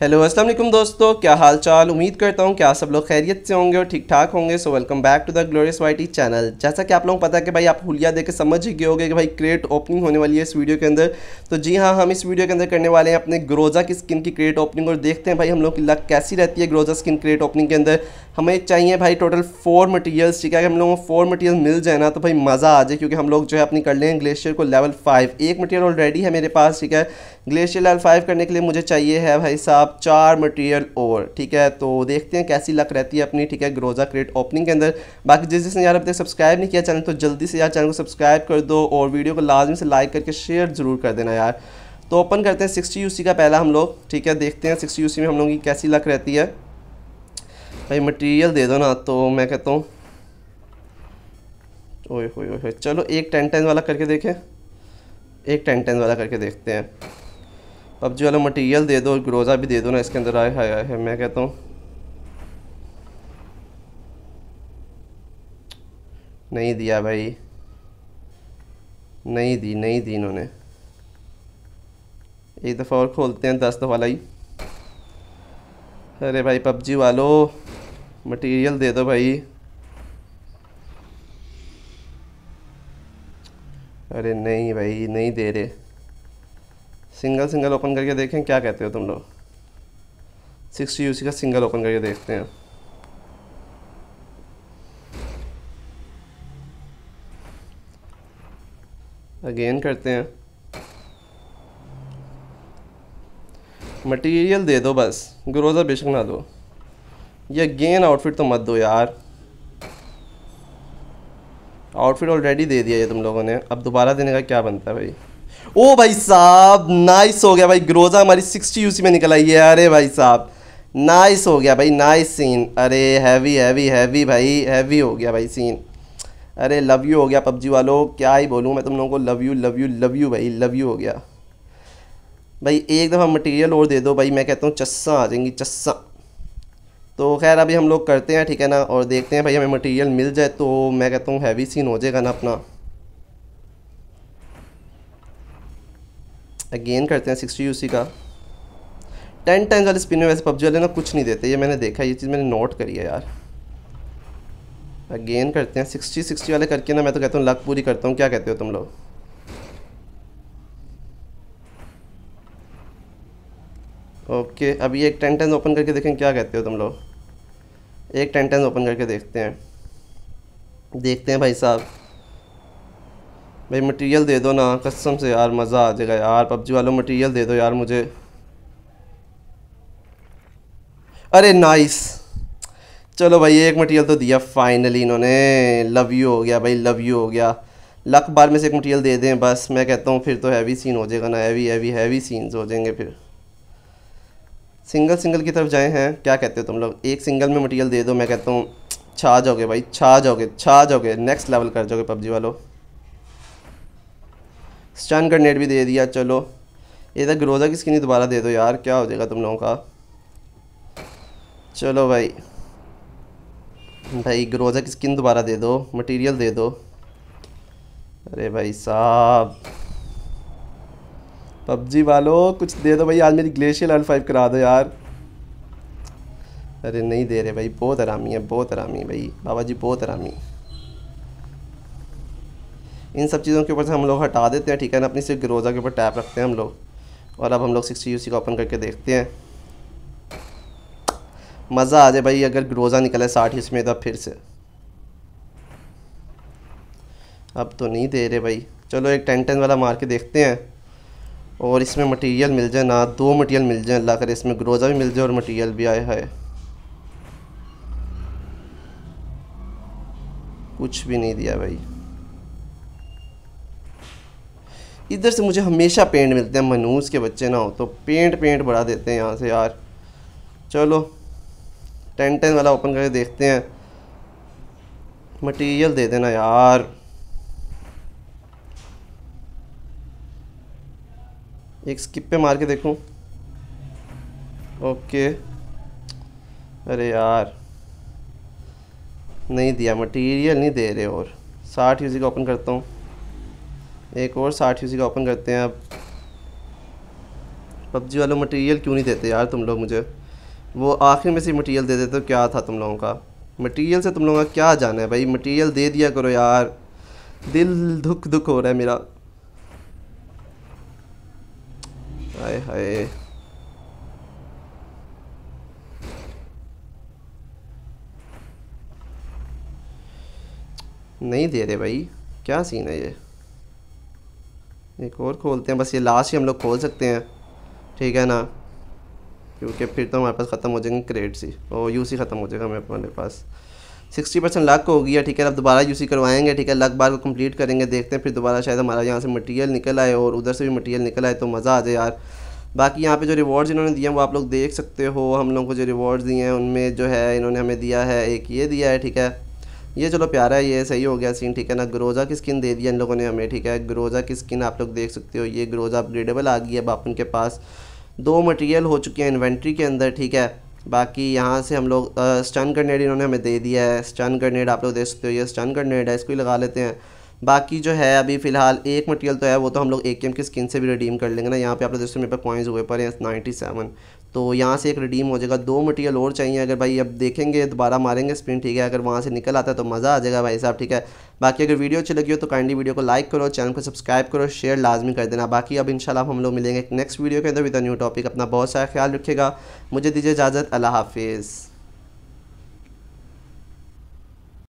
hello अस्सलाम वालेकुम दोस्तों क्या हाल चाल उम्मीद करता हूँ कि आप सब लोग खैरियत से होंगे और ठीक ठाक होंगे so welcome back to the glorious YT channel जैसा कि आप लोगों को पता है कि भाई आप हुलिया देख के समझ ही गए होंगे कि भाई क्रेट ओपनिंग होने वाली है इस वीडियो के अंदर तो जी हाँ हम इस वीडियो के अंदर करने वाले हैं अपने ग्रोजा की स्किन की क्रेट ओपनिंग और देखते हैं भाई हम लोग की लक कैसी रहती है ग्रोजा स्किन क्रेट ओपनिंग के अंदर हमें चाहिए भाई टोटल फोर मटीरियल्स ठीक है अगर हम लोगों को फोर मटीरियल मिल जाए ना तो भाई मज़ा आ जाए क्योंकि हम लोग जो है अपनी कर लें ग्लेशियर को लेवल फाइव एक मटीरियल ऑलरेडी है मेरे पास ठीक है ग्लेशियर लेवल फाइव करने के लिए मुझे चाहिए है भाई साहब आप चार मटेरियल ओवर ठीक है तो देखते हैं कैसी लक रहती है अपनी ठीक है ग्रोजा क्रेट ओपनिंग के अंदर बाकी जिस जिसने यार अब तक सब्सक्राइब नहीं किया चैनल तो जल्दी से यार चैनल को सब्सक्राइब कर दो और वीडियो को लाजमी से लाइक करके शेयर ज़रूर कर देना यार तो ओपन करते हैं सिक्सटी यूसी का पहला हम लोग ठीक है देखते हैं सिक्सटी यूसी में हम लोगों की कैसी लक रहती है भाई मटीरियल दे दो ना तो मैं कहता हूँ ओए चलो एक टेन टेन वाला करके देखें एक टेन टेन वाला करके देखते हैं पबजी जो वाला मटेरियल दे दो ग्रोज़ा भी दे दो ना इसके अंदर आए हाय आए मैं कहता हूँ नहीं दिया भाई नहीं दी नहीं दी इन्होंने एक दफ़ा और खोलते हैं दस दफ़ा लाई अरे भाई पबजी वालो मटेरियल दे दो भाई अरे नहीं भाई नहीं दे रहे सिंगल सिंगल ओपन करके देखें क्या कहते हो तुम लोग सिक्स यू का सिंगल ओपन करके देखते हैं अगेन करते हैं मटेरियल दे दो बस ग्रोजर बेशक ना दो ये गेन आउटफिट तो मत दो यार आउटफिट ऑलरेडी दे दिया ये तुम लोगों ने अब दोबारा देने का क्या बनता है भाई ओ भाई साहब नाइस हो गया भाई ग्रोजा हमारी सिक्सटी यूसी में निकल आई है अरे भाई साहब नाइस हो गया भाई नाइस सीन अरे हैवी हैवी हैवी भाई हैवी हो गया भाई सीन अरे लव यू हो गया पबजी वालों क्या ही बोलूँ मैं तुम लोगों को love you love you love you भाई लव यू हो गया भाई एक दफ़ा मटेरियल और दे दो भाई मैं कहता हूँ चस्सा आ जाएंगी चस्सा तो खैर अभी हम लोग करते हैं ठीक है ना और देखते हैं भाई हमें मटेरियल मिल जाए तो मैं कहता हूँ हैवी सीन हो जाएगा ना अपना अगेन करते हैं सिक्सटी यू का टेन टाइम्स वाले स्पिन में वैसे पबजी वाले ना कुछ नहीं देते ये मैंने देखा ये चीज़ मैंने नोट करी है यार अगेन करते हैं सिक्सटी सिक्सटी वाले करके ना मैं तो कहता हूँ लक पूरी करता हूँ क्या कहते हो तुम लोग ओके अब अभी एक टेन टेंस ओपन करके देखें क्या कहते हो तुम लोग एक टेन टेंस ओपन करके देखते हैं देखते हैं भाई साहब भाई मटेरियल दे दो ना कसम से यार मज़ा आ जाएगा यार पबजी वालों मटेरियल दे दो यार मुझे अरे नाइस चलो भाई एक मटेरियल तो दिया फाइनली इन्होंने लव यू हो गया भाई लव यू हो गया लक बार में से एक मटेरियल दे दें बस मैं कहता हूँ फिर तो हैवी सीन हो जाएगा ना हैवी हैवी हैवी सीन्स हो जाएंगे फिर सिंगल सिंगल की तरफ जाए हैं क्या कहते हो तुम लोग एक सिंगल में मटेरियल दे दो मैं कहता हूँ छा जाओगे भाई छा जाओगे छा जाओगे नेक्स्ट लेवल कर जाओगे पबजी वालों स्टन ग्रनेड भी दे दिया चलो ये तो ग्रोज़ा की स्किन दोबारा दे दो यार क्या हो जाएगा तुम लोगों का चलो भाई भाई ग्रोज़ा की स्किन दोबारा दे दो मटेरियल दे दो अरे भाई साहब पबजी वालों कुछ दे दो भाई आज मेरी ग्लेशियर एल फाइव करा दो यार अरे नहीं दे रहे भाई बहुत आरामी है बहुत आरामी है भाई बाबा जी बहुत आरामी है इन सब चीज़ों के ऊपर से हम लोग हटा देते हैं ठीक है ना अपनी सिर्फ ग्रोजा के ऊपर टैप रखते हैं हम लोग और अब हम लोग सिक्सटी यू का ओपन करके देखते हैं मज़ा आ जाए भाई अगर ग्रोज़ा निकले साठ इसमें में तो फिर से अब तो नहीं दे रहे भाई चलो एक टेन टेन वाला मार के देखते हैं और इसमें मटेरियल मिल जाए ना दो मटेरियल मिल जाए अल्लाह करे इसमें ग्रोज़ा भी मिल जाए और मटेरियल भी आए है कुछ भी नहीं दिया भाई इधर से मुझे हमेशा पेंट मिलते हैं मनूस के बच्चे ना हो तो पेंट पेंट बढ़ा देते हैं यहाँ से यार चलो टेन टेन वाला ओपन करके देखते हैं मटेरियल दे देना यार एक स्किप पे मार के देखूं ओके अरे यार नहीं दिया मटेरियल नहीं दे रहे और साठ यूजी का ओपन करता हूँ एक और साठ यूसी का ओपन करते हैं अब पबजी वालों मटेरियल क्यों नहीं देते यार तुम लोग मुझे वो आखिर में से मटेरियल दे देते तो क्या था तुम लोगों का मटेरियल से तुम लोगों का क्या जाना है भाई मटेरियल दे दिया करो यार दिल दुख दुख हो रहा है मेरा हाय हाय नहीं दे रहे भाई क्या सीन है ये एक और खोलते हैं बस ये लास्ट ही हम लोग खोल सकते हैं ठीक है ना क्योंकि फिर तो हमारे पास ख़त्म हो जाएंगे क्रेड सी और यू सी ख़त्म हो जाएगा हमें अपने पास सिक्सटी परसेंट लक हो गया ठीक है अब दोबारा यूसी करवाएंगे ठीक है लक बार को कंप्लीट करेंगे देखते हैं फिर दोबारा शायद हमारा यहाँ से मटेरियल निकल आए और उधर से भी मटेरियल निकल आए तो मज़ा आ जाए यार बाकी यहाँ पे जो रिवॉर्ड्स इन्होंने दिए हैं वो आप लोग देख सकते हो हम लोगों को जो रिवॉर्ड्स दिए हैं उनमें जो है इन्होंने हमें दिया है एक ये दिया है ठीक है ये चलो प्यारा है ये सही हो गया सीन ठीक है ना ग्रोज़ा की स्किन दे दिया इन लोगों ने हमें ठीक है ग्रोज़ा की स्किन आप लोग देख सकते हो ये ग्रोज़ा अपग्रेडेबल आ गई है बाप उनके पास दो मटेरियल हो चुके हैं इन्वेंट्री के अंदर ठीक है बाकी यहाँ से हम लोग स्टन ग्रनेड इन्होंने हमें दे दिया है स्टन ग्रनेड आप लोग देख सकते हो ये स्टन ग्रनेड है इसको ही लगा लेते हैं बाकी जो है अभी फिलहाल एक मटेरियल तो है वो तो हम लोग ए के एम की स्किन से भी रिडीम कर लेंगे ना यहाँ पे आप दोस्तों मेरे पास पॉइंट्स हुए पर हैं नाइन्टी सेवन तो यहाँ से एक रिडीम हो जाएगा दो मटेरियल और चाहिए अगर भाई अब देखेंगे दोबारा मारेंगे स्पिन ठीक है अगर वहाँ से निकल आता है तो मज़ा आ जाएगा भाई साहब ठीक है बाकी अगर वीडियो अच्छी लगी हो तो काइंडली वीडियो को लाइक करो चैनल को सब्सक्राइब करो शेयर लाजमी कर देना बाकी अब इंशाल्लाह हम लोग मिलेंगे नेक्स्ट वीडियो के अंदर विद न्यू टॉपिक अपना बहुत सारा ख्याल रखिएगा मुझे दीजिए इजाज़त अल्लाह हाफिज़